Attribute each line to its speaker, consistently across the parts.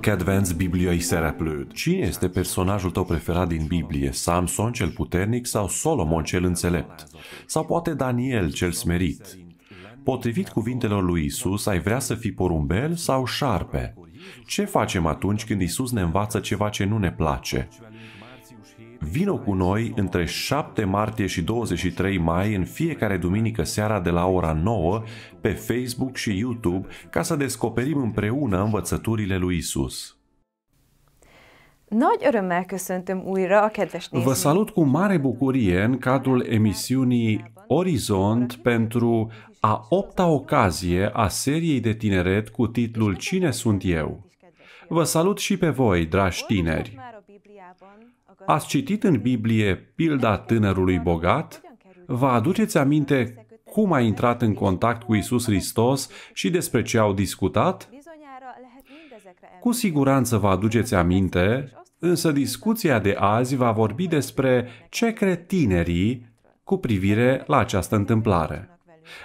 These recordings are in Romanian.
Speaker 1: kedvenc bibliei szereplőd? Cine este personajul tău preferat din Biblie? Samson cel puternic sau Solomon cel înțelept? Sau poate Daniel cel smerit? Potrivit cuvintelor lui Isus, ai vrea să fii porumbel sau șarpe? Ce facem atunci când Isus ne învață ceva ce nu ne place? Vino cu noi între 7 martie și 23 mai în fiecare duminică seara de la ora 9 pe Facebook și YouTube ca să descoperim împreună învățăturile lui Isus.
Speaker 2: Nagy örömmel köszöntöm újra a kedves nézőket. Vă salut
Speaker 1: cu mare bucurie în cadrul emisiunii Orizont pentru a opta ocazie a seriei de tineret cu titlul Cine sunt eu? Vă salut și pe voi, dragi tineri! ați citit în Biblie pilda tânărului bogat? Vă aduceți aminte cum a intrat în contact cu Isus Hristos și despre ce au discutat? Cu siguranță vă aduceți aminte, însă discuția de azi va vorbi despre ce cred tinerii cu privire la această întâmplare.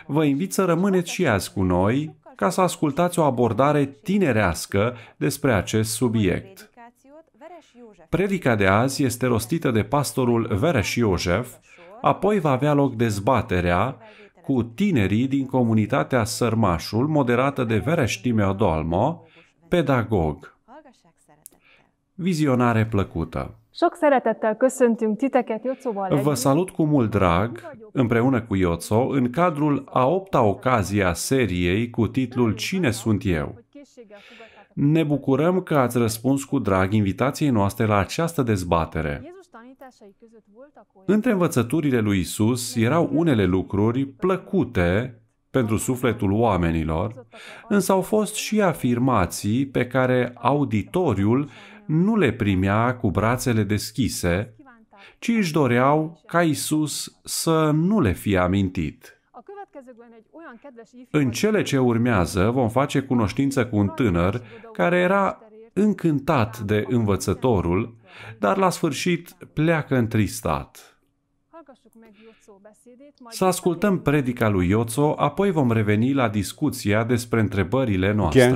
Speaker 1: Vă invit să rămâneți și azi cu noi ca să ascultați o abordare tinerească despre acest subiect. Predica de azi este rostită de pastorul Vereș Iosef, apoi va avea loc dezbaterea cu tinerii din comunitatea Sărmașul, moderată de Vereș Dolmo, pedagog. Vizionare plăcută! Vă salut cu mult drag, împreună cu Ioțo, în cadrul a opta ocazie a seriei cu titlul Cine sunt eu? Ne bucurăm că ați răspuns cu drag invitației noastre la această dezbatere. Între învățăturile lui Isus erau unele lucruri plăcute pentru sufletul oamenilor, însă au fost și afirmații pe care auditoriul nu le primea cu brațele deschise, ci își doreau ca Isus să nu le fie amintit. În cele ce urmează vom face cunoștință cu un tânăr care era încântat de învățătorul, dar la sfârșit pleacă întristat. Să ascultăm predica lui Iotso, apoi vom reveni la discuția despre întrebările noastre.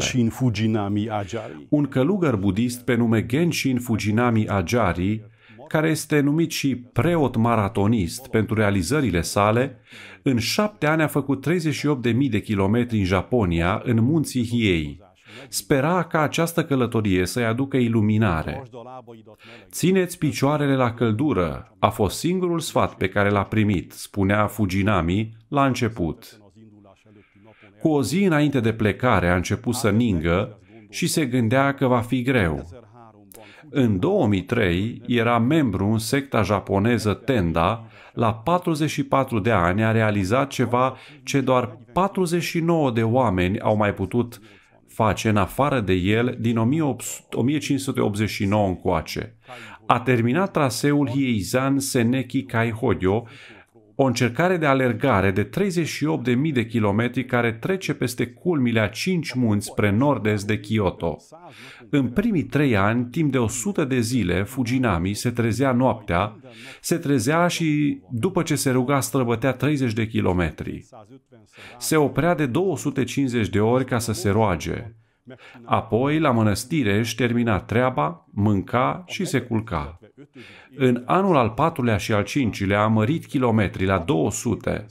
Speaker 1: Un călugăr budist pe nume Genshin Fujinami Ajari care este numit și preot maratonist pentru realizările sale, în șapte ani a făcut 38.000 de kilometri în Japonia, în munții Hiei. Spera ca această călătorie să-i aducă iluminare. Țineți picioarele la căldură a fost singurul sfat pe care l-a primit, spunea Fujinami la început. Cu o zi înainte de plecare a început să ningă și se gândea că va fi greu. În 2003 era membru în secta japoneză Tenda, la 44 de ani a realizat ceva ce doar 49 de oameni au mai putut face în afară de el din 1589 încoace. A terminat traseul Hieizan Seneki Kaihodio, o încercare de alergare de 38.000 de kilometri care trece peste culmile a 5 munți spre nord-est de Kyoto. În primii trei ani, timp de 100 de zile, Fujinami se trezea noaptea, se trezea și după ce se ruga străbătea 30 de kilometri. Se oprea de 250 de ori ca să se roage. Apoi, la mănăstire, își termina treaba, mânca și se culca. În anul al patrulea și al cincilea a mărit kilometri la 200.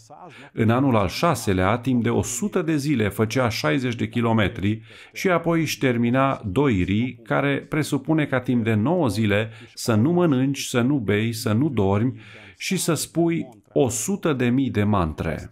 Speaker 1: În anul al șaselea, timp de 100 de zile, făcea 60 de kilometri și apoi își termina doirii, care presupune ca timp de 9 zile să nu mănânci, să nu bei, să nu dormi și să spui 100 de mii de mantre.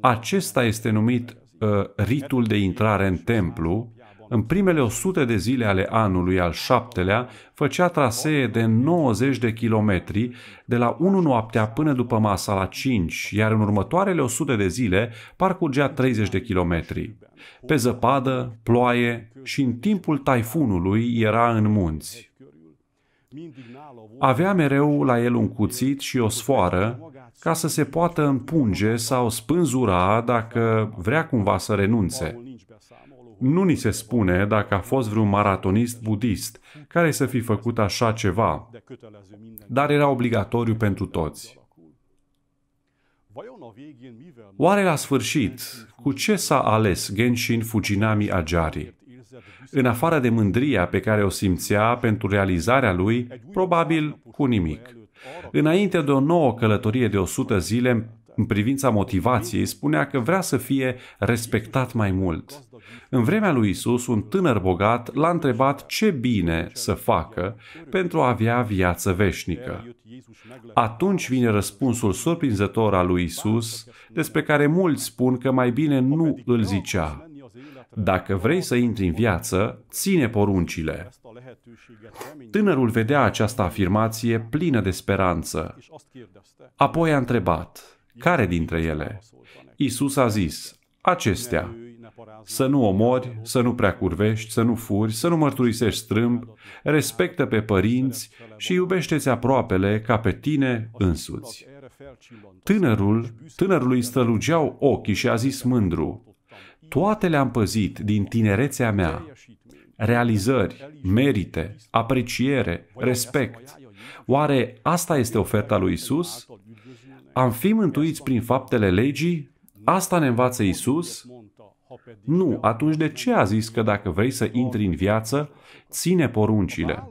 Speaker 1: Acesta este numit uh, ritul de intrare în templu, în primele 100 de zile ale anului al șaptelea, făcea trasee de 90 de kilometri, de la 1 noaptea până după masa la 5, iar în următoarele 100 de zile parcurgea 30 de kilometri. Pe zăpadă, ploaie și în timpul taifunului era în munți. Avea mereu la el un cuțit și o sfoară ca să se poată împunge sau spânzura dacă vrea cumva să renunțe. Nu ni se spune dacă a fost vreun maratonist budist care să fi făcut așa ceva, dar era obligatoriu pentru toți. Oare la sfârșit, cu ce s-a ales Genshin Fujinami Ajari? În afară de mândria pe care o simțea pentru realizarea lui, probabil cu nimic. Înainte de o nouă călătorie de 100 zile în privința motivației, spunea că vrea să fie respectat mai mult. În vremea lui Isus, un tânăr bogat l-a întrebat ce bine să facă pentru a avea viață veșnică. Atunci vine răspunsul surprinzător al lui Isus, despre care mulți spun că mai bine nu îl zicea. Dacă vrei să intri în viață, ține poruncile. Tânărul vedea această afirmație plină de speranță. Apoi a întrebat, care dintre ele? Isus a zis, acestea. Să nu omori, să nu prea curvești, să nu furi, să nu mărturisești strâmb, respectă pe părinți și iubește-ți aproapele ca pe tine însuți. Tânărul, tânărului strălugeau ochii și a zis mândru, toate le-am păzit din tinerețea mea, realizări, merite, apreciere, respect. Oare asta este oferta lui Isus? Am fi mântuiți prin faptele legii? Asta ne învață Isus? Nu, atunci de ce a zis că dacă vrei să intri în viață, ține poruncile?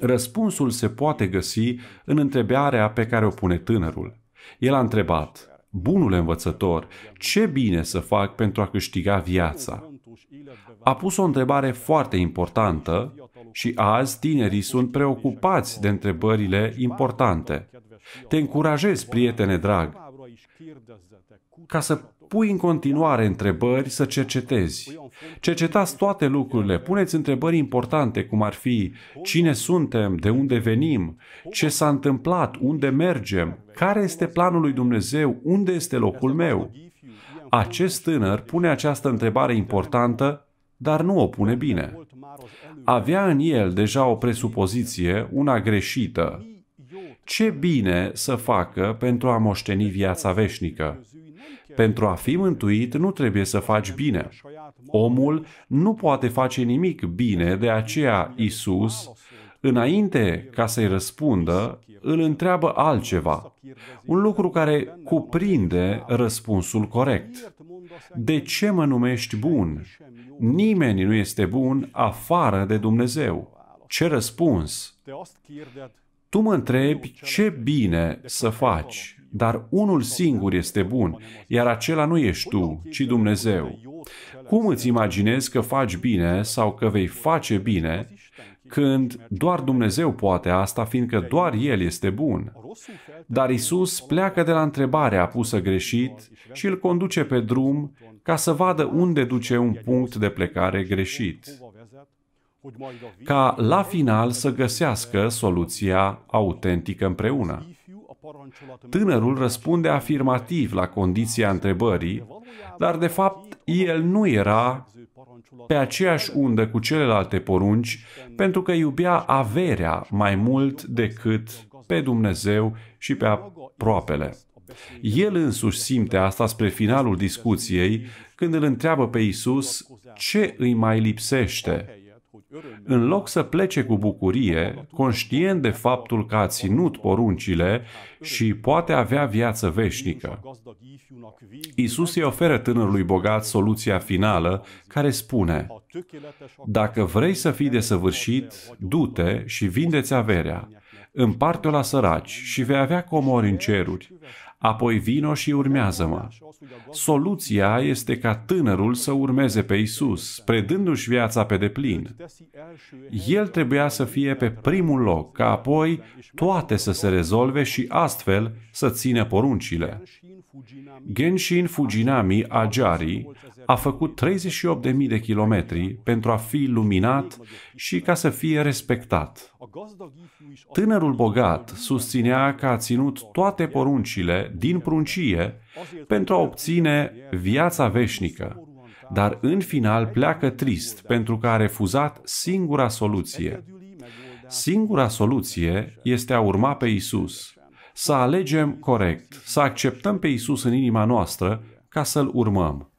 Speaker 1: Răspunsul se poate găsi în întrebarea pe care o pune tânărul. El a întrebat, bunul învățător, ce bine să fac pentru a câștiga viața? A pus o întrebare foarte importantă și azi tinerii sunt preocupați de întrebările importante. Te încurajez, prietene drag, ca să pui în continuare întrebări, să cercetezi. Cercetați toate lucrurile, puneți întrebări importante, cum ar fi cine suntem, de unde venim, ce s-a întâmplat, unde mergem, care este planul lui Dumnezeu, unde este locul meu. Acest tânăr pune această întrebare importantă, dar nu o pune bine. Avea în el deja o presupoziție, una greșită. Ce bine să facă pentru a moșteni viața veșnică? Pentru a fi mântuit, nu trebuie să faci bine. Omul nu poate face nimic bine, de aceea Isus, înainte ca să-i răspundă, îl întreabă altceva. Un lucru care cuprinde răspunsul corect. De ce mă numești bun? Nimeni nu este bun afară de Dumnezeu. Ce răspuns? Tu mă întrebi ce bine să faci. Dar unul singur este bun, iar acela nu ești tu, ci Dumnezeu. Cum îți imaginezi că faci bine sau că vei face bine când doar Dumnezeu poate asta, fiindcă doar El este bun. Dar Isus pleacă de la întrebarea pusă greșit și îl conduce pe drum ca să vadă unde duce un punct de plecare greșit, ca la final să găsească soluția autentică împreună. Tânărul răspunde afirmativ la condiția întrebării, dar de fapt el nu era pe aceeași undă cu celelalte porunci pentru că iubea averea mai mult decât pe Dumnezeu și pe aproapele. El însuși simte asta spre finalul discuției când îl întreabă pe Isus ce îi mai lipsește în loc să plece cu bucurie, conștient de faptul că a ținut poruncile și poate avea viață veșnică. Isus îi oferă tânărului bogat soluția finală, care spune, Dacă vrei să fii desăvârșit, du-te și vindeți averea împarte-o la săraci și vei avea comori în ceruri apoi vino și urmează-mă. Soluția este ca tânărul să urmeze pe Isus, predându-și viața pe deplin. El trebuia să fie pe primul loc, ca apoi toate să se rezolve și astfel să țină poruncile. Genshin Fujinami Ajari a făcut 38.000 de kilometri pentru a fi luminat și ca să fie respectat. Tânărul bogat susținea că a ținut toate poruncile din pruncie pentru a obține viața veșnică, dar în final pleacă trist pentru că a refuzat singura soluție. Singura soluție este a urma pe Isus, să alegem corect, să acceptăm pe Isus în inima noastră ca să-L urmăm.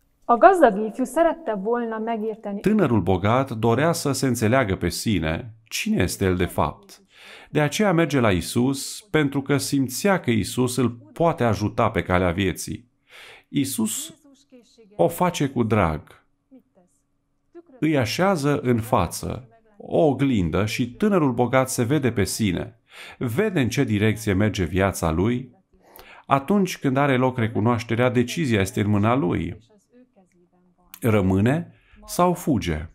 Speaker 1: Tânărul bogat dorea să se înțeleagă pe sine cine este el de fapt. De aceea merge la Isus pentru că simțea că Isus îl poate ajuta pe calea vieții. Isus o face cu drag. Îi așează în față o oglindă și tânărul bogat se vede pe sine vede în ce direcție merge viața lui, atunci când are loc recunoașterea, decizia este în mâna lui. Rămâne sau fuge.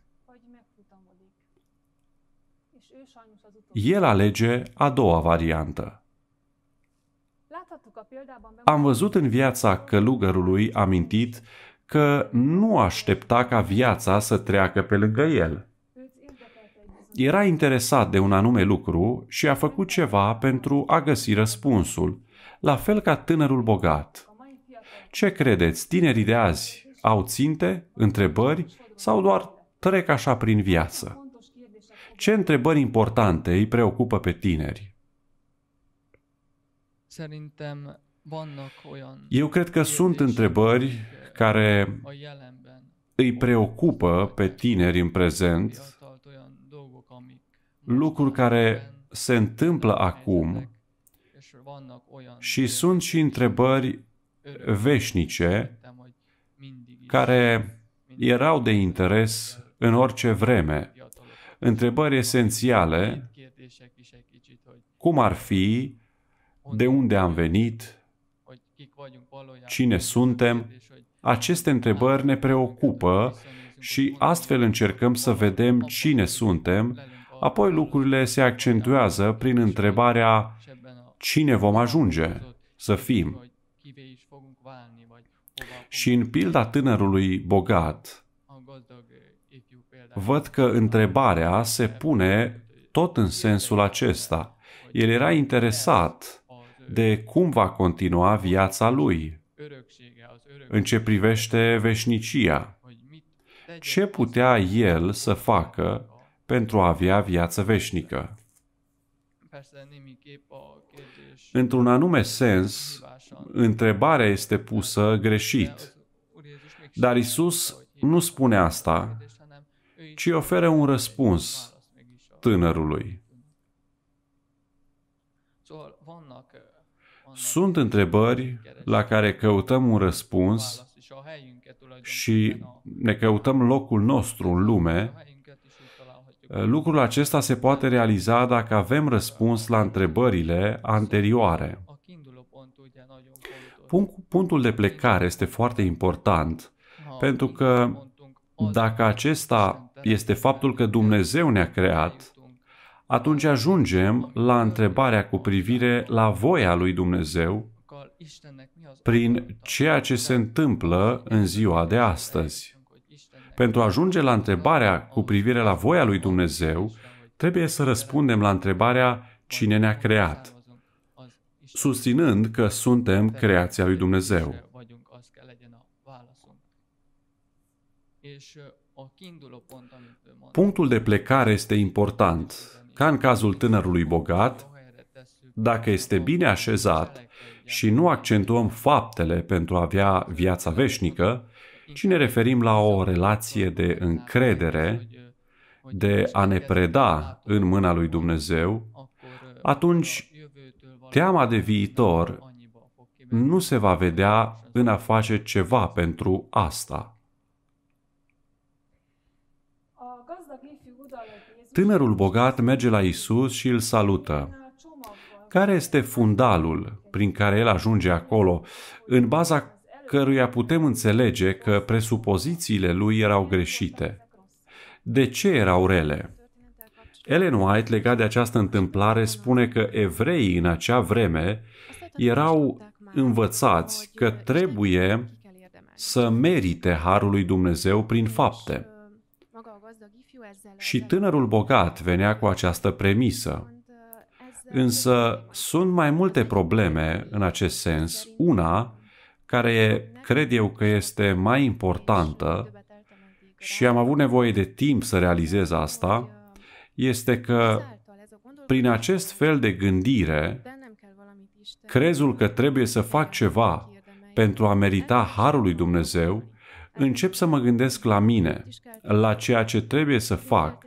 Speaker 1: El alege a doua variantă. Am văzut în viața călugărului amintit că nu aștepta ca viața să treacă pe lângă el era interesat de un anume lucru și a făcut ceva pentru a găsi răspunsul, la fel ca tânărul bogat. Ce credeți, tinerii de azi au ținte, întrebări sau doar trec așa prin viață? Ce întrebări importante îi preocupă pe tineri? Eu cred că sunt întrebări care îi preocupă pe tineri în prezent lucruri care se întâmplă acum și sunt și întrebări veșnice care erau de interes în orice vreme. Întrebări esențiale, cum ar fi, de unde am venit, cine suntem, aceste întrebări ne preocupă și astfel încercăm să vedem cine suntem Apoi lucrurile se accentuează prin întrebarea cine vom ajunge să fim. Și în pilda tânărului bogat, văd că întrebarea se pune tot în sensul acesta. El era interesat de cum va continua viața lui în ce privește veșnicia. Ce putea el să facă pentru a avea viață veșnică. Într-un anume sens, întrebarea este pusă greșit. Dar Isus nu spune asta, ci oferă un răspuns tânărului. Sunt întrebări la care căutăm un răspuns și ne căutăm locul nostru în lume Eh, lucrul acesta se poate realiza dacă avem răspuns la întrebările anterioare. Punctul de plecare este foarte important, pentru că dacă acesta este faptul că Dumnezeu ne-a creat, atunci ajungem la întrebarea cu privire la voia lui Dumnezeu prin ceea ce se întâmplă în ziua de astăzi. Pentru a ajunge la întrebarea cu privire la voia lui Dumnezeu, trebuie să răspundem la întrebarea cine ne-a creat, susținând că suntem creația lui Dumnezeu. Punctul de plecare este important. Ca în cazul tânărului bogat, dacă este bine așezat și nu accentuăm faptele pentru a avea viața veșnică, ci ne referim la o relație de încredere, de a ne preda în mâna lui Dumnezeu, atunci teama de viitor nu se va vedea în a face ceva pentru asta. Tânărul bogat merge la Isus și îl salută. Care este fundalul prin care el ajunge acolo, în baza căruia putem înțelege că presupozițiile lui erau greșite. De ce erau rele? Ellen White, legat de această întâmplare, spune că evreii în acea vreme erau învățați că trebuie să merite harul lui Dumnezeu prin fapte. Și tânărul bogat venea cu această premisă. Însă sunt mai multe probleme în acest sens. Una care cred eu că este mai importantă și am avut nevoie de timp să realizez asta, este că prin acest fel de gândire, crezul că trebuie să fac ceva pentru a merita harul lui Dumnezeu, încep să mă gândesc la mine, la ceea ce trebuie să fac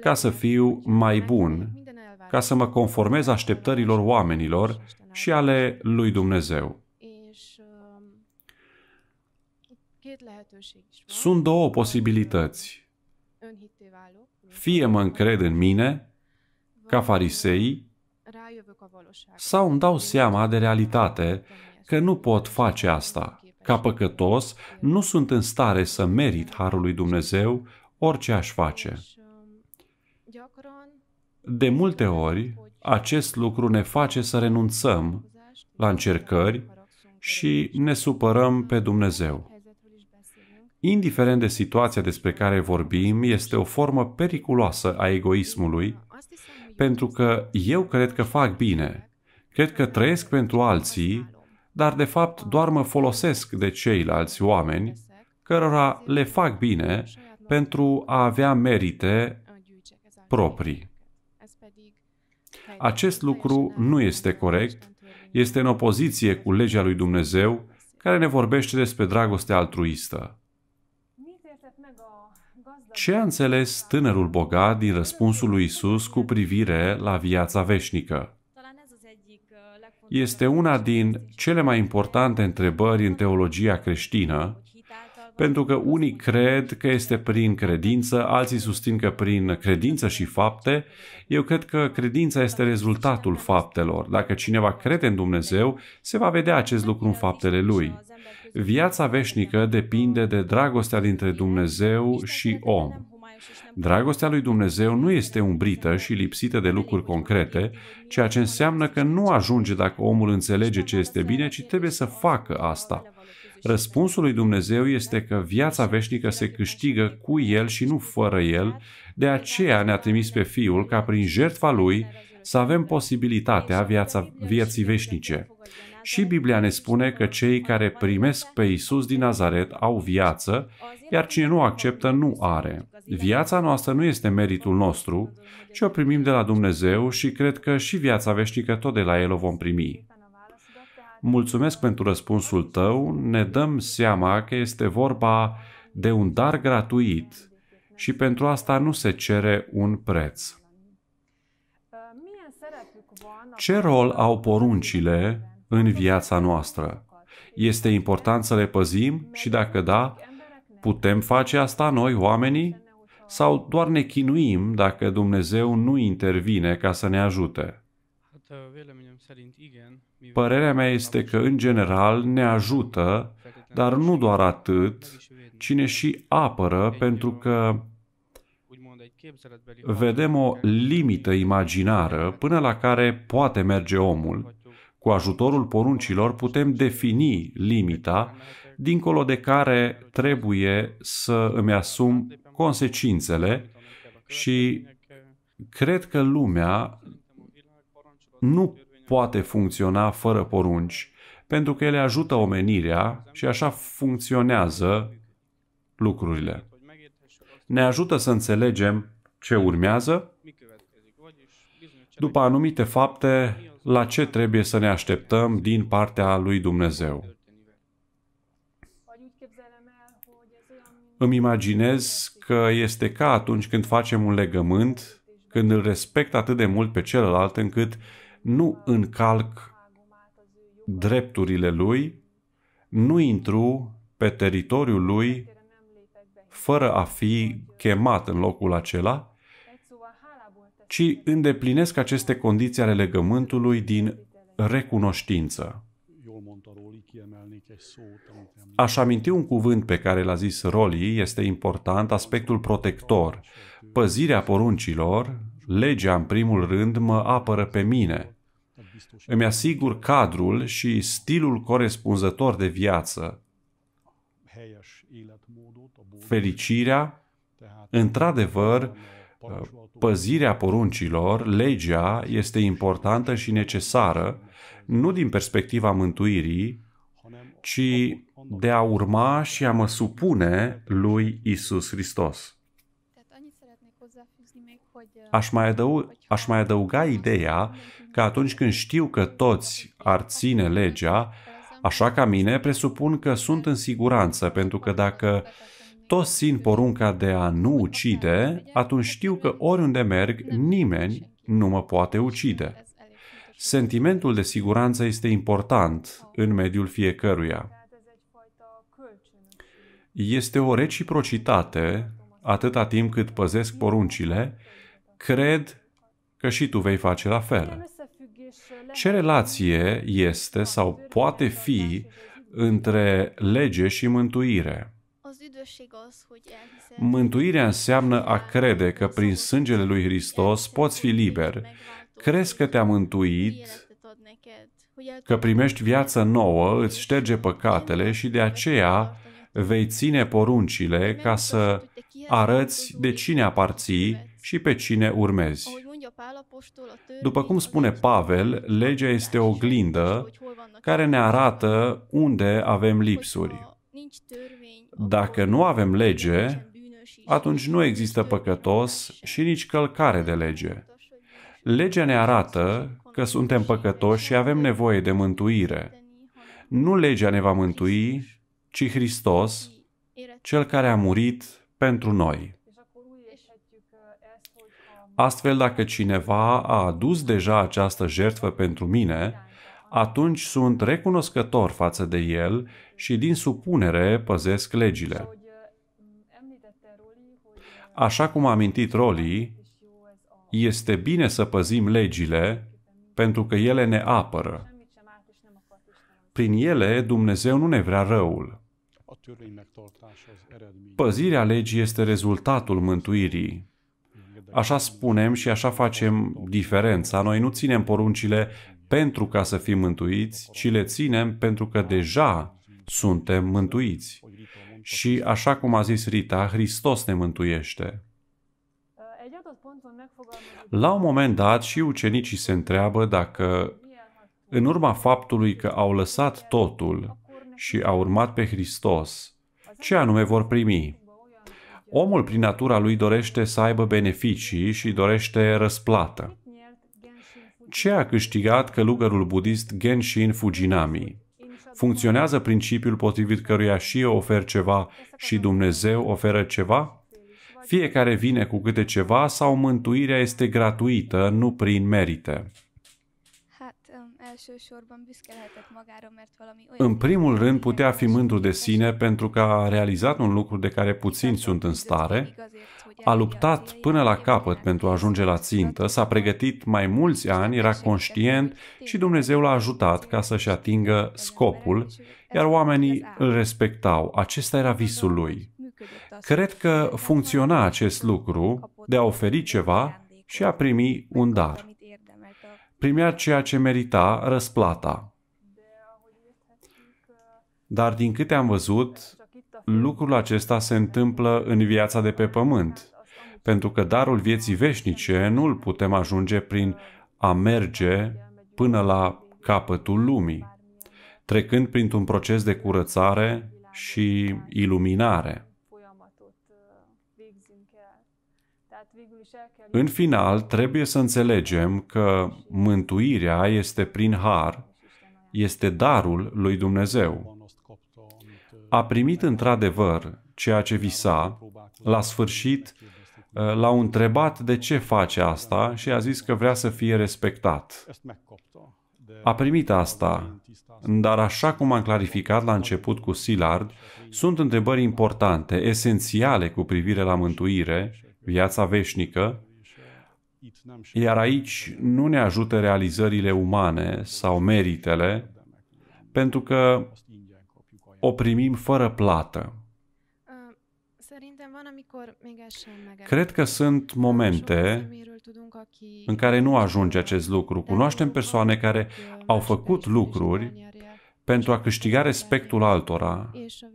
Speaker 1: ca să fiu mai bun, ca să mă conformez așteptărilor oamenilor și ale lui Dumnezeu. Sunt două posibilități. Fie mă încred în mine, ca farisei, sau îmi dau seama de realitate că nu pot face asta. Ca păcătos, nu sunt în stare să merit harul lui Dumnezeu orice aș face. De multe ori, acest lucru ne face să renunțăm la încercări și ne supărăm pe Dumnezeu indiferent de situația despre care vorbim, este o formă periculoasă a egoismului, pentru că eu cred că fac bine, cred că trăiesc pentru alții, dar de fapt doar mă folosesc de ceilalți oameni, cărora le fac bine pentru a avea merite proprii. Acest lucru nu este corect, este în opoziție cu legea lui Dumnezeu, care ne vorbește despre dragoste altruistă. Ce a înțeles tânărul bogat din răspunsul lui Isus cu privire la viața veșnică? Este una din cele mai importante întrebări în teologia creștină, pentru că unii cred că este prin credință, alții susțin că prin credință și fapte. Eu cred că credința este rezultatul faptelor. Dacă cineva crede în Dumnezeu, se va vedea acest lucru în faptele lui. Viața veșnică depinde de dragostea dintre Dumnezeu și om. Dragostea lui Dumnezeu nu este umbrită și lipsită de lucruri concrete, ceea ce înseamnă că nu ajunge dacă omul înțelege ce este bine, ci trebuie să facă asta. Răspunsul lui Dumnezeu este că viața veșnică se câștigă cu El și nu fără El, de aceea ne-a trimis pe Fiul ca prin jertfa Lui să avem posibilitatea viața, vieții veșnice. Și Biblia ne spune că cei care primesc pe Isus din Nazaret au viață, iar cine nu acceptă nu are. Viața noastră nu este meritul nostru, ci o primim de la Dumnezeu și cred că și viața veșnică tot de la El o vom primi. Mulțumesc pentru răspunsul tău, ne dăm seama că este vorba de un dar gratuit și pentru asta nu se cere un preț. Ce rol au poruncile în viața noastră. Este important să le păzim și dacă da, putem face asta noi, oamenii? Sau doar ne chinuim dacă Dumnezeu nu intervine ca să ne ajute? Părerea mea este că, în general, ne ajută, dar nu doar atât, ci ne și apără pentru că vedem o limită imaginară până la care poate merge omul cu ajutorul poruncilor putem defini limita dincolo de care trebuie să îmi asum consecințele și cred că lumea nu poate funcționa fără porunci, pentru că ele ajută omenirea și așa funcționează lucrurile. Ne ajută să înțelegem ce urmează. După anumite fapte, la ce trebuie să ne așteptăm din partea lui Dumnezeu. Îmi imaginez că este ca atunci când facem un legământ, când îl respect atât de mult pe celălalt încât nu încalc drepturile lui, nu intru pe teritoriul lui fără a fi chemat în locul acela, ci îndeplinesc aceste condiții ale legământului din recunoștință. Aș aminti un cuvânt pe care l-a zis Roli, este important, aspectul protector. Păzirea poruncilor, legea în primul rând, mă apără pe mine. Îmi asigur cadrul și stilul corespunzător de viață. Fericirea, într-adevăr, Păzirea poruncilor, legea, este importantă și necesară, nu din perspectiva mântuirii, ci de a urma și a mă supune lui Isus Hristos. Aș mai, adău- aș mai adăuga ideea că atunci când știu că toți ar ține legea, așa ca mine, presupun că sunt în siguranță, pentru că dacă uh, toți țin porunca de a nu ucide, atunci știu că oriunde merg, nimeni nu mă poate ucide. Sentimentul de siguranță este important în mediul fiecăruia. Este o reciprocitate, atâta timp cât păzesc poruncile, cred că și tu vei face la fel. Ce relație este sau poate fi între lege și mântuire? Mântuirea înseamnă a crede că prin sângele lui Hristos poți fi liber. Crezi că te-a mântuit, că primești viață nouă, îți șterge păcatele și de aceea vei ține poruncile ca să arăți de cine aparții și pe cine urmezi. După cum spune Pavel, legea este o oglindă care ne arată unde avem lipsuri. Dacă nu avem lege, atunci nu există păcătos și nici călcare de lege. Legea ne arată că suntem păcătoși și avem nevoie de mântuire. Nu legea ne va mântui, ci Hristos, Cel care a murit pentru noi. Astfel, dacă cineva a adus deja această jertfă pentru mine, atunci sunt recunoscător față de el și din supunere păzesc legile. Așa cum a amintit Roli, este bine să păzim legile pentru că ele ne apără. Prin ele, Dumnezeu nu ne vrea răul. Păzirea legii este rezultatul mântuirii. Așa spunem și așa facem diferența. Noi nu ținem poruncile pentru ca să fim mântuiți, ci le ținem pentru că deja suntem mântuiți. Și așa cum a zis Rita, Hristos ne mântuiește. La un moment dat și ucenicii se întreabă dacă, în urma faptului că au lăsat totul și au urmat pe Hristos, ce anume vor primi? Omul, prin natura lui, dorește să aibă beneficii și dorește răsplată ce a câștigat călugărul budist Genshin Fujinami. Funcționează principiul potrivit căruia și eu ofer ceva și Dumnezeu oferă ceva? Fiecare vine cu câte ceva sau mântuirea este gratuită, nu prin merite.
Speaker 2: Um, în
Speaker 1: primul rând, putea fi mândru de sine pentru că a realizat un lucru de care puțin sunt în stare, a luptat până la capăt pentru a ajunge la țintă, s-a pregătit mai mulți ani, era conștient și Dumnezeu l-a ajutat ca să-și atingă scopul, iar oamenii îl respectau. Acesta era visul lui. Cred că funcționa acest lucru de a oferi ceva și a primi un dar. Primea ceea ce merita răsplata. Dar din câte am văzut, lucrul acesta se întâmplă în viața de pe pământ, pentru că darul vieții veșnice nu îl putem ajunge prin a merge până la capătul lumii, trecând printr-un proces de curățare și iluminare. În final, trebuie să înțelegem că mântuirea este prin har, este darul lui Dumnezeu a primit într-adevăr ceea ce visa, la sfârșit uh, l-au întrebat de ce face asta și a zis că vrea să fie respectat. A primit asta, dar așa cum am clarificat la început cu Silard, sunt întrebări importante, esențiale cu privire la mântuire, viața veșnică, iar aici nu ne ajută realizările umane sau meritele, pentru că o primim fără plată. Cred că sunt momente în care nu ajunge acest lucru. Cunoaștem persoane care au făcut lucruri pentru a câștiga respectul altora.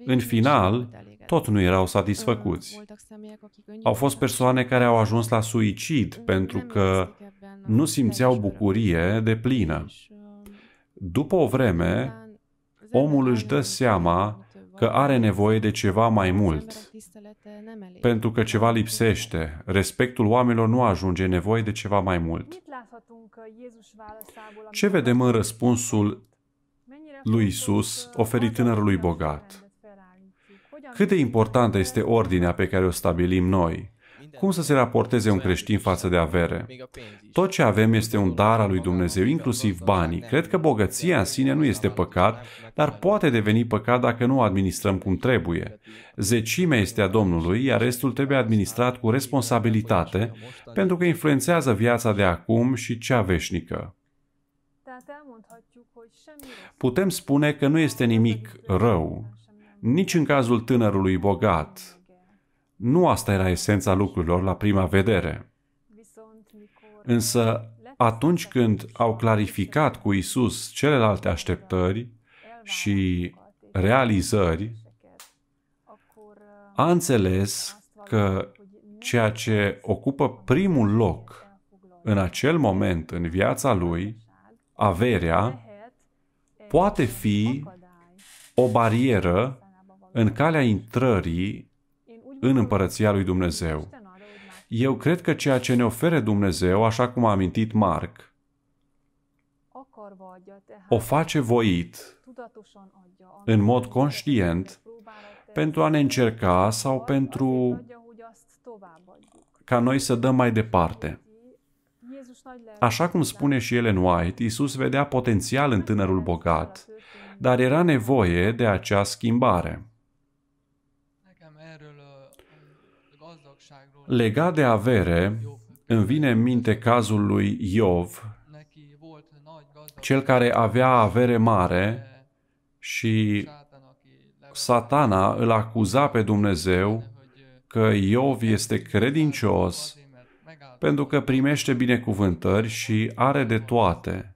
Speaker 1: În final, tot nu erau satisfăcuți. Au fost persoane care au ajuns la suicid pentru că nu simțeau bucurie de plină. După o vreme, omul își dă seama că are nevoie de ceva mai mult, pentru că ceva lipsește. Respectul oamenilor nu ajunge, nevoie de ceva mai mult. Ce vedem în răspunsul lui Isus oferit tânărului bogat? Cât de importantă este ordinea pe care o stabilim noi? Cum să se raporteze un creștin față de avere? Tot ce avem este un dar al lui Dumnezeu, inclusiv banii. Cred că bogăția în sine nu este păcat, dar poate deveni păcat dacă nu o administrăm cum trebuie. Zecimea este a Domnului, iar restul trebuie administrat cu responsabilitate, pentru că influențează viața de acum și cea veșnică. Putem spune că nu este nimic rău, nici în cazul tânărului bogat, nu asta era esența lucrurilor la prima vedere. Însă, atunci când au clarificat cu Isus celelalte așteptări și realizări, a înțeles că ceea ce ocupă primul loc în acel moment în viața lui, averea, poate fi o barieră în calea intrării în împărăția lui Dumnezeu. Eu cred că ceea ce ne ofere Dumnezeu, așa cum a amintit Marc, o face voit, în mod conștient, pentru a ne încerca sau pentru ca noi să dăm mai departe. Așa cum spune și Ellen White, Iisus vedea potențial în tânărul bogat, dar era nevoie de acea schimbare. Legat de avere, îmi vine în minte cazul lui Iov, cel care avea avere mare și satana îl acuza pe Dumnezeu că Iov este credincios pentru că primește binecuvântări și are de toate.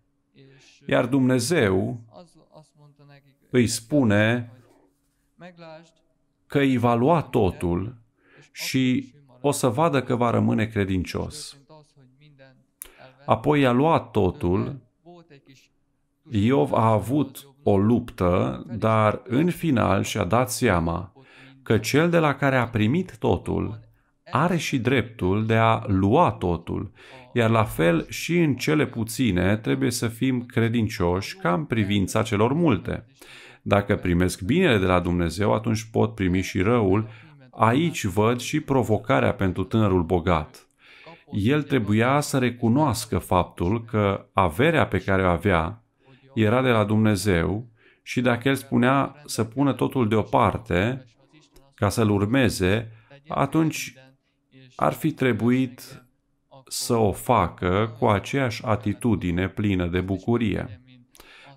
Speaker 1: Iar Dumnezeu îi spune că îi va lua totul și o să vadă că va rămâne credincios. Apoi a luat totul. Iov a avut o luptă, dar în final și-a dat seama că cel de la care a primit totul are și dreptul de a lua totul, iar la fel și în cele puține trebuie să fim credincioși ca în privința celor multe. Dacă primesc binele de la Dumnezeu, atunci pot primi și răul Aici văd și provocarea pentru tânărul bogat. El trebuia să recunoască faptul că averea pe care o avea era de la Dumnezeu și dacă el spunea să pună totul deoparte ca să-l urmeze, atunci ar fi trebuit să o facă cu aceeași atitudine plină de bucurie,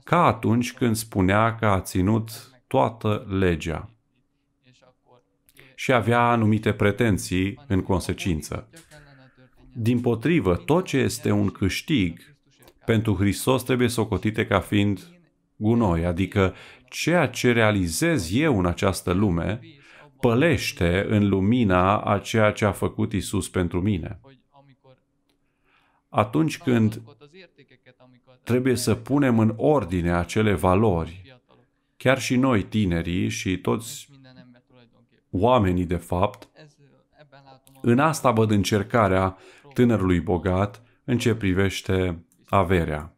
Speaker 1: ca atunci când spunea că a ținut toată legea și avea anumite pretenții în consecință. Din potrivă, tot ce este un câștig pentru Hristos trebuie socotite ca fiind gunoi, adică ceea ce realizez eu în această lume pălește în lumina a ceea ce a făcut Isus pentru mine. Atunci când trebuie să punem în ordine acele valori, chiar și noi tinerii și toți oamenii de fapt, în asta văd încercarea tânărului bogat în ce privește averea.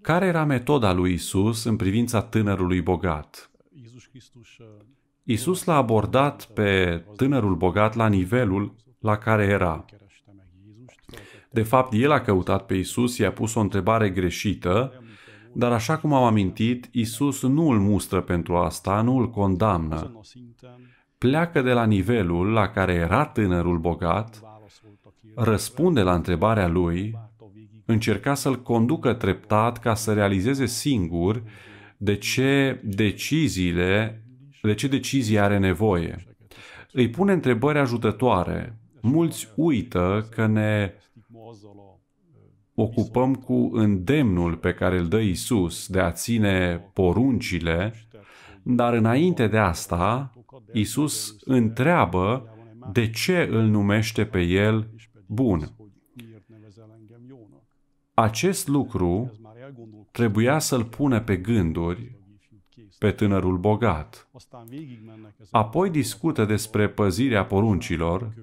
Speaker 1: Care era metoda lui Isus în privința tânărului bogat? Isus l-a abordat pe tânărul bogat la nivelul la care era. De fapt, el a căutat pe Isus, i-a pus o întrebare greșită dar așa cum am amintit, Isus nu îl mustră pentru asta, nu îl condamnă. Pleacă de la nivelul la care era tânărul bogat, răspunde la întrebarea lui, încerca să-l conducă treptat ca să realizeze singur de ce deciziile, de ce decizii are nevoie. Îi pune întrebări ajutătoare. Mulți uită că ne ocupăm cu îndemnul pe care îl dă Isus de a ține poruncile, dar înainte de asta, Isus întreabă de ce îl numește pe el bun. Acest lucru trebuia să-l pună pe gânduri pe tânărul bogat. Apoi discută despre păzirea poruncilor,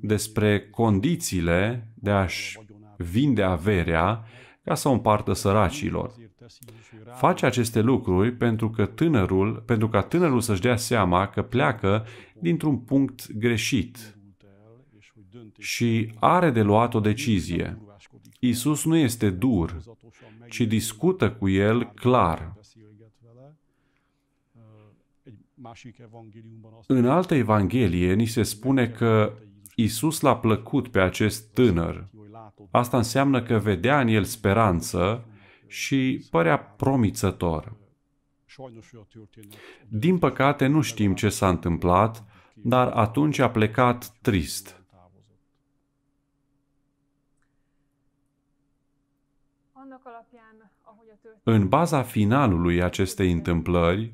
Speaker 1: despre condițiile de a-și vinde averea ca să o împartă săracilor. Face aceste lucruri pentru că tânărul, pentru ca tânărul să-și dea seama că pleacă dintr-un punct greșit și are de luat o decizie. Isus nu este dur, ci discută cu el clar. În altă evanghelie ni se spune că Isus l-a plăcut pe acest tânăr Asta înseamnă că vedea în el speranță și părea promițător. Din păcate, nu știm ce s-a întâmplat, dar atunci a plecat trist. În baza finalului acestei întâmplări,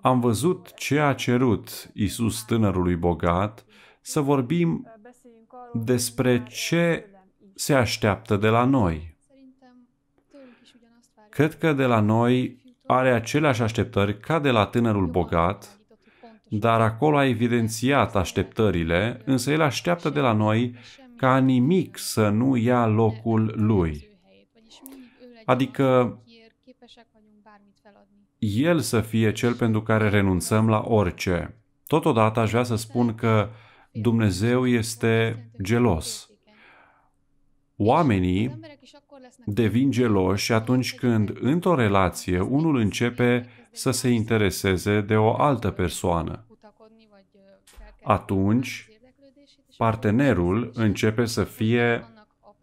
Speaker 1: am văzut ce a cerut Isus tânărului bogat să vorbim despre ce se așteaptă de la noi. Cred că de la noi are aceleași așteptări ca de la tânărul bogat, dar acolo a evidențiat așteptările, însă el așteaptă de la noi ca nimic să nu ia locul lui. Adică el să fie cel pentru care renunțăm la orice. Totodată aș vrea să spun că Dumnezeu este gelos. Oamenii devin geloși atunci când, într-o relație, unul începe să se intereseze de o altă persoană. Atunci, partenerul începe să fie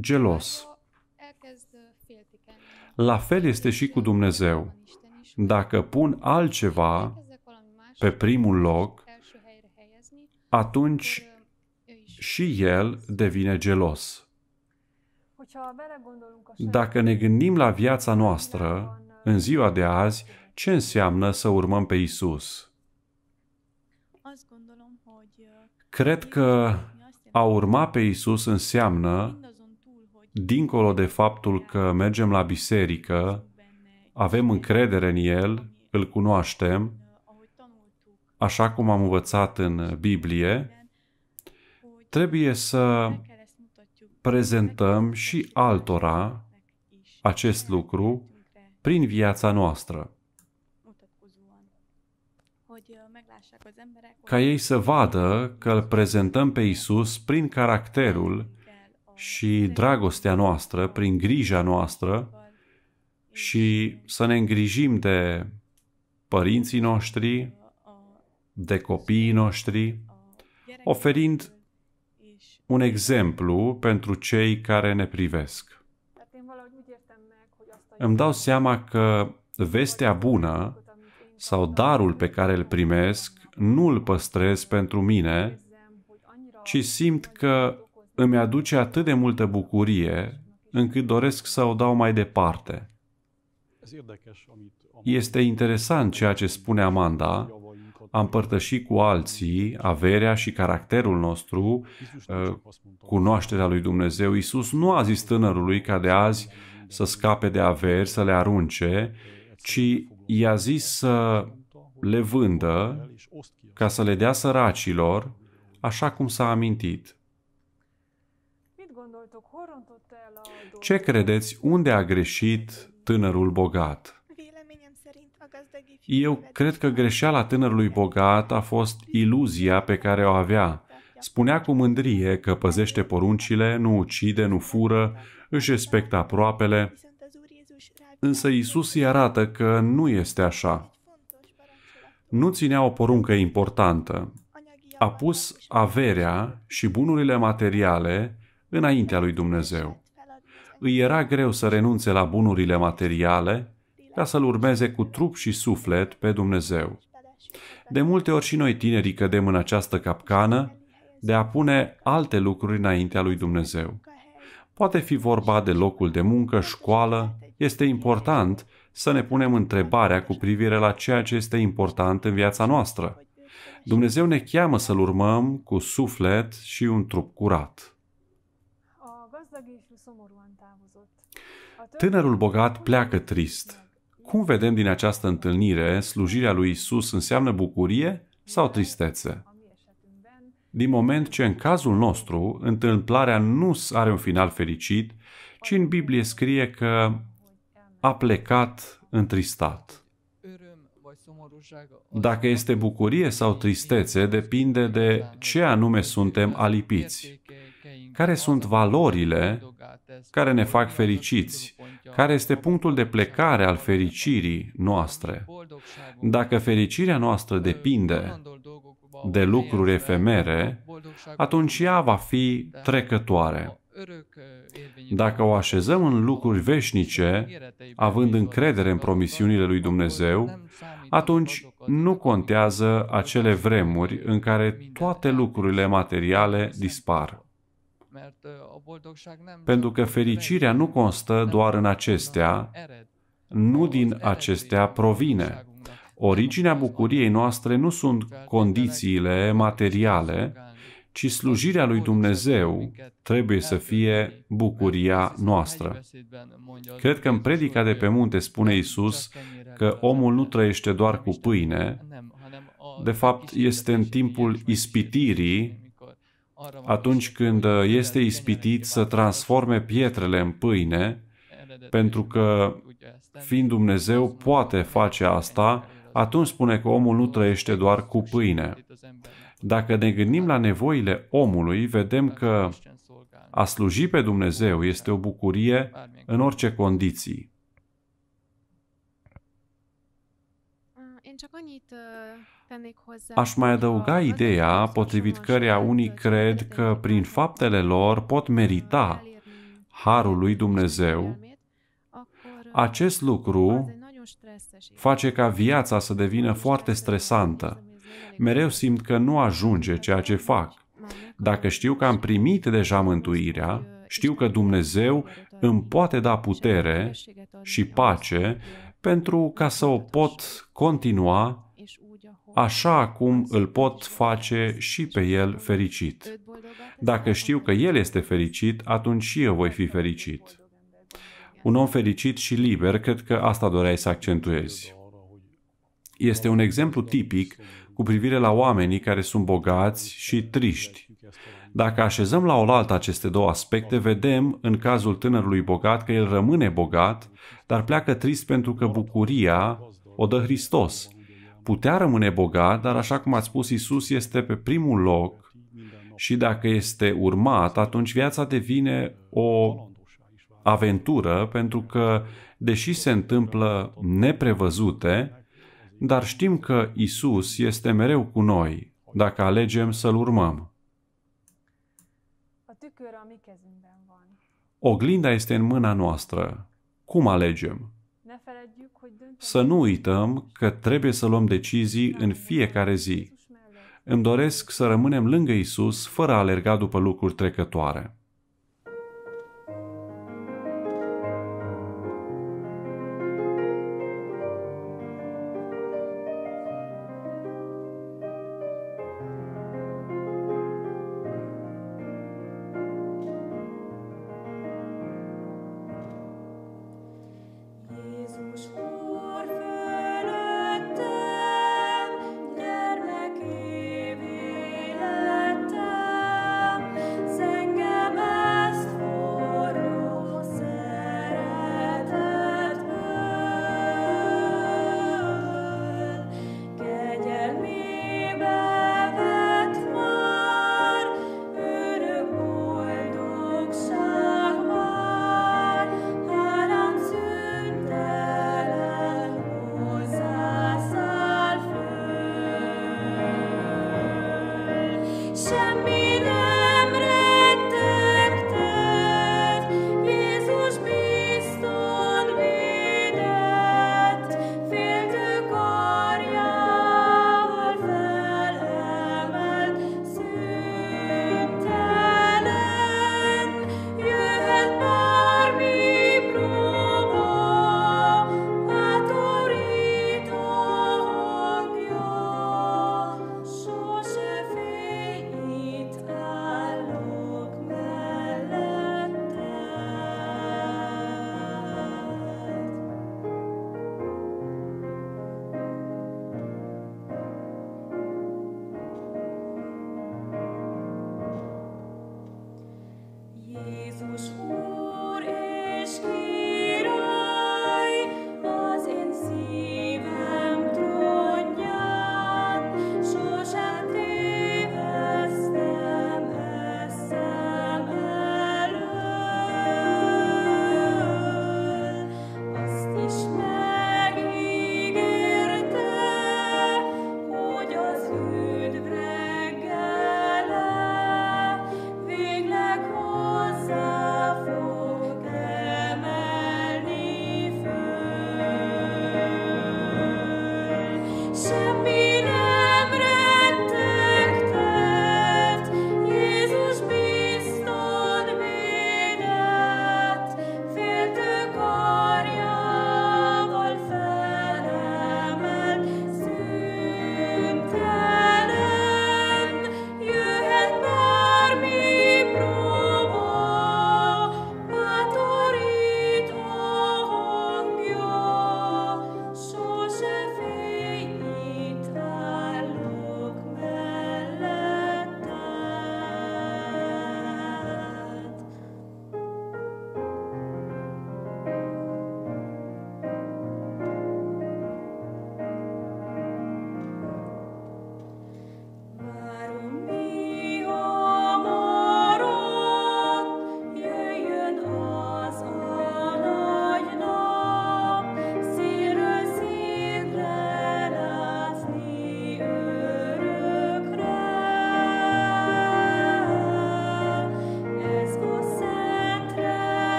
Speaker 1: gelos. La fel este și cu Dumnezeu. Dacă pun altceva pe primul loc, atunci și el devine gelos. Dacă ne gândim la viața noastră, în ziua de azi, ce înseamnă să urmăm pe Isus? Cred că a urma pe Isus înseamnă, dincolo de faptul că mergem la biserică, avem încredere în El, îl cunoaștem, așa cum am învățat în Biblie, trebuie să prezentăm și altora acest lucru prin viața noastră. Ca ei să vadă că îl prezentăm pe Isus prin caracterul și dragostea noastră, prin grija noastră și să ne îngrijim de părinții noștri, de copiii noștri, oferind un exemplu pentru cei care ne privesc. Îmi dau seama că vestea bună sau darul pe care îl primesc nu îl păstrez pentru mine, ci simt că îmi aduce atât de multă bucurie încât doresc să o dau mai departe. Este interesant ceea ce spune Amanda, a împărtăși cu alții averea și caracterul nostru, uh, cunoașterea lui Dumnezeu. Iisus nu a zis tânărului ca de azi să scape de averi, să le arunce, ci i-a zis să le vândă ca să le dea săracilor, așa cum s-a amintit. Ce credeți unde a greșit tânărul bogat? Eu cred că greșeala tânărului bogat a fost iluzia pe care o avea. Spunea cu mândrie că păzește poruncile, nu ucide, nu fură, își respectă aproapele, însă Isus îi arată că nu este așa. Nu ținea o poruncă importantă. A pus averea și bunurile materiale înaintea lui Dumnezeu. Îi era greu să renunțe la bunurile materiale, ca să-L urmeze cu trup și suflet pe Dumnezeu. De multe ori și noi tinerii cădem în această capcană de a pune alte lucruri înaintea lui Dumnezeu. Poate fi vorba de locul de muncă, școală, este important să ne punem întrebarea cu privire la ceea ce este important în viața noastră. Dumnezeu ne cheamă să-L urmăm cu suflet și un trup curat. Tânărul bogat pleacă trist. Cum vedem din această întâlnire, slujirea lui Isus înseamnă bucurie sau tristețe? Din moment ce în cazul nostru, întâmplarea nu are un final fericit, ci în Biblie scrie că a plecat întristat. Dacă este bucurie sau tristețe, depinde de ce anume suntem alipiți care sunt valorile care ne fac fericiți, care este punctul de plecare al fericirii noastre. Dacă fericirea noastră depinde de lucruri efemere, atunci ea va fi trecătoare. Dacă o așezăm în lucruri veșnice, având încredere în promisiunile lui Dumnezeu, atunci nu contează acele vremuri în care toate lucrurile materiale dispar. Pentru că fericirea nu constă doar în acestea, nu din acestea provine. Originea bucuriei noastre nu sunt condițiile materiale, ci slujirea lui Dumnezeu trebuie să fie bucuria noastră. Cred că în predica de pe munte spune Isus că omul nu trăiește doar cu pâine, de fapt este în timpul ispitirii atunci când uh, este ispitit să transforme pietrele în pâine, pentru că, fiind Dumnezeu, poate face asta, atunci spune că omul nu trăiește doar cu pâine. Dacă ne gândim la nevoile omului, vedem că a sluji pe Dumnezeu este o bucurie în orice condiții.
Speaker 2: Uh, Aș mai adăuga ideea
Speaker 1: potrivit căreia unii cred că prin faptele lor pot merita harul lui Dumnezeu. Acest lucru face ca viața să devină foarte stresantă. Mereu simt că nu ajunge ceea ce fac. Dacă știu că am primit deja mântuirea, uh, știu că Dumnezeu îmi poate da putere și pace pentru ca să o pot continua așa cum îl pot face și pe el fericit. Dacă știu că el este fericit, atunci și eu voi fi fericit. Un om fericit și liber, cred că asta doreai să accentuezi. Este un exemplu tipic cu privire la oamenii care sunt bogați și triști. Dacă așezăm la oaltă aceste două aspecte, vedem în cazul tânărului bogat că el rămâne bogat, dar pleacă trist pentru că bucuria o dă Hristos, putea rămâne bogat, dar așa cum ați spus, Isus este pe primul loc și dacă este urmat, atunci viața devine o aventură, pentru că, deși se întâmplă neprevăzute, dar știm că Isus este mereu cu noi, dacă alegem să-L urmăm. Oglinda este în mâna noastră. Cum alegem? Să nu uităm că trebuie să luăm decizii în fiecare zi. Îmi doresc să rămânem lângă Isus fără a alerga după lucruri trecătoare.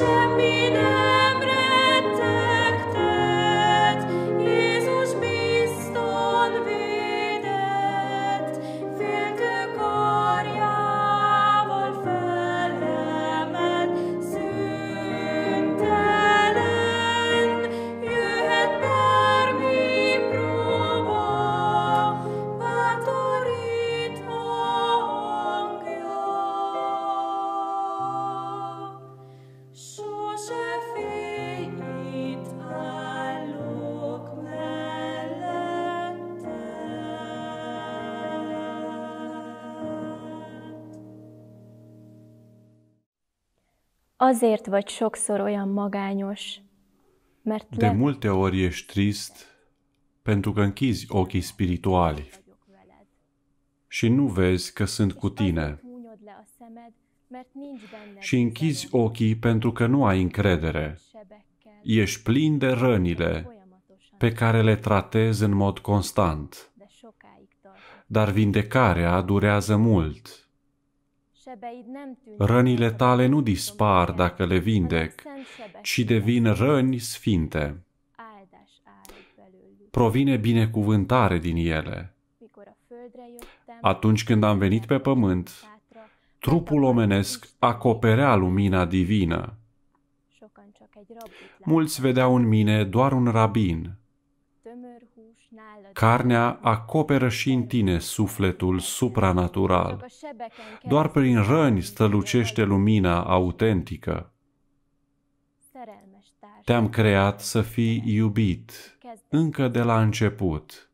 Speaker 2: semine azért vagy sokszor olyan magányos, mert... De le...
Speaker 1: multe ori ești trist pentru că închizi ochii spirituali și nu vezi că sunt cu tine. Și închizi ochii pentru că nu ai încredere. Ești plin de rănile pe care le tratezi în mod constant. Dar vindecarea durează mult. Rănile tale nu dispar dacă le vindec, ci devin răni sfinte. Provine binecuvântare din ele. Atunci când am venit pe pământ, trupul omenesc acoperea lumina divină. Mulți vedeau în mine doar un rabin, Carnea acoperă și în tine sufletul supranatural. Doar prin răni stălucește lumina autentică. Te-am creat să fii iubit, încă de la început.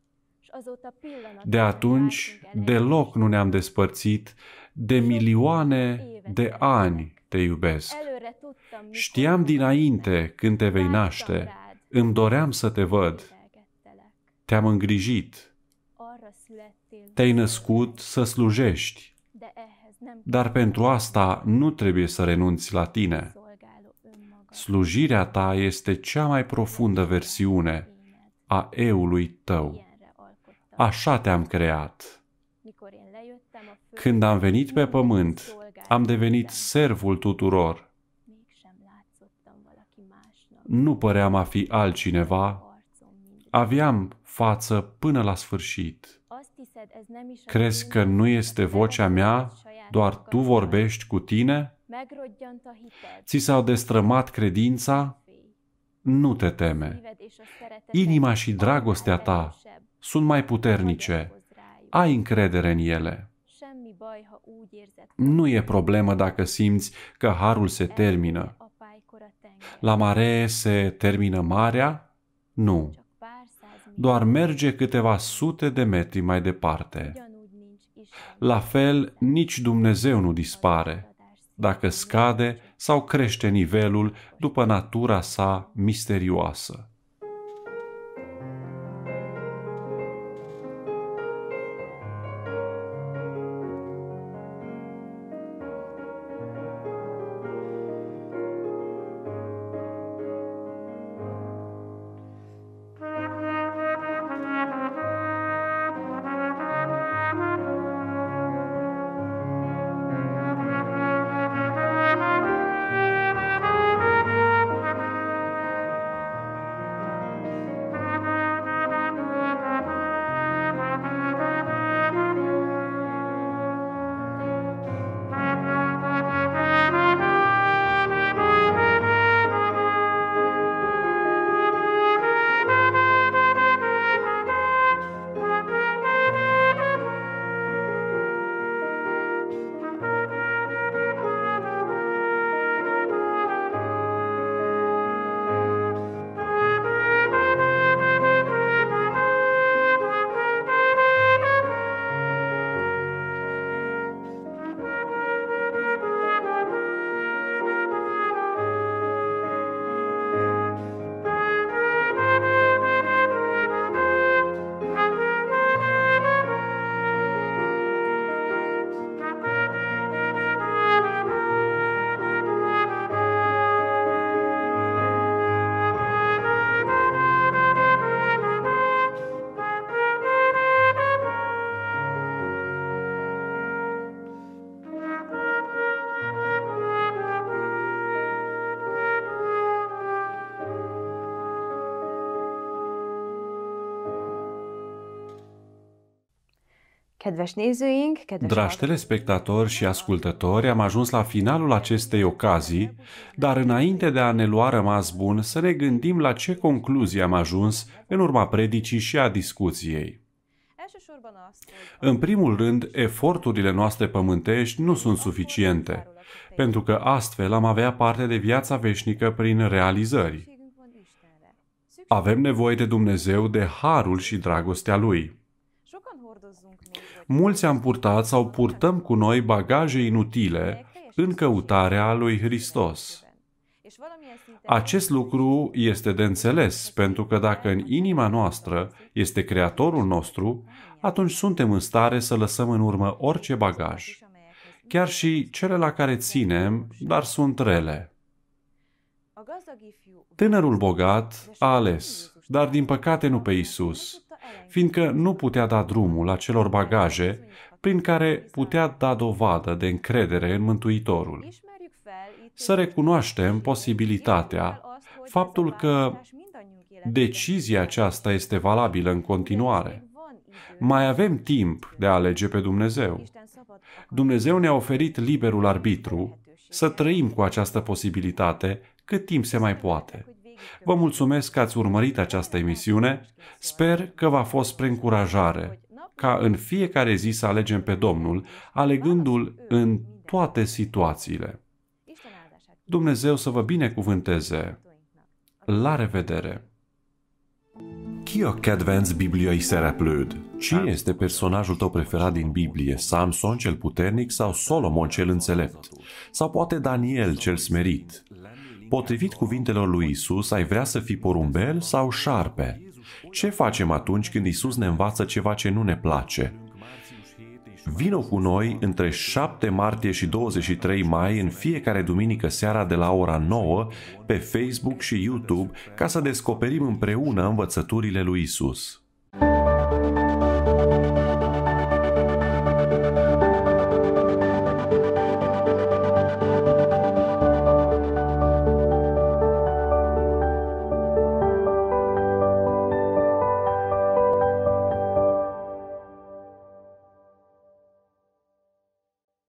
Speaker 1: De atunci, deloc nu ne-am despărțit, de milioane de ani te iubesc. Știam dinainte când te vei naște, îmi doream să te văd te-am îngrijit, te-ai născut să slujești, dar pentru asta nu trebuie să renunți la tine. Slujirea ta este cea mai profundă versiune a eului tău. Așa te-am creat. Când am venit pe pământ, am devenit servul tuturor. Nu păream a fi altcineva, aveam față până la sfârșit. Crezi că nu este vocea mea, doar tu vorbești cu tine? Ți s-au destrămat credința? Nu te teme. Inima și dragostea ta sunt mai puternice. Ai încredere în ele. Nu e problemă dacă simți că harul se termină. La mare se termină marea? Nu doar merge câteva sute de metri mai departe. La fel, nici Dumnezeu nu dispare, dacă scade sau crește nivelul după natura sa misterioasă.
Speaker 2: kedves nézőink, kedves Dragi
Speaker 1: telespectatori și ascultători, am ajuns la finalul acestei ocazii, dar înainte de a ne lua rămas bun, să ne gândim la ce concluzie am ajuns în urma predicii și a discuției. În primul rând, eforturile noastre pământești nu sunt suficiente, pentru că astfel am avea parte de viața veșnică prin realizări. Avem nevoie de Dumnezeu, de harul și dragostea Lui mulți am purtat sau purtăm cu noi bagaje inutile în căutarea lui Hristos. Acest lucru este de înțeles, pentru că dacă în inima noastră este Creatorul nostru, atunci suntem în stare să lăsăm în urmă orice bagaj, chiar și cele la care ținem, dar sunt rele. Tânărul bogat a ales, dar din păcate nu pe Isus, fiindcă nu putea da drumul acelor bagaje prin care putea da dovadă de încredere în Mântuitorul. Să recunoaștem posibilitatea, faptul că decizia aceasta este valabilă în continuare. Mai avem timp de a alege pe Dumnezeu. Dumnezeu ne-a oferit liberul arbitru să trăim cu această posibilitate cât timp se mai poate. Vă mulțumesc că ați urmărit această emisiune. Sper că v-a fost spre încurajare ca în fiecare zi să alegem pe Domnul, alegându-L în toate situațiile. Dumnezeu să vă binecuvânteze! La revedere! Ki a kedvenc bibliai szereplőd? Cine da. este personajul tău preferat din Biblie? Samson cel puternic sau Solomon cel înțelept? Sau poate Daniel cel smerit? Potrivit cuvintelor lui Isus, ai vrea să fii porumbel sau șarpe? Ce facem atunci când Isus ne învață ceva ce nu ne place? Vino cu noi între 7 martie și 23 mai în fiecare duminică seara de la ora 9 pe Facebook și YouTube ca să descoperim împreună învățăturile lui Isus.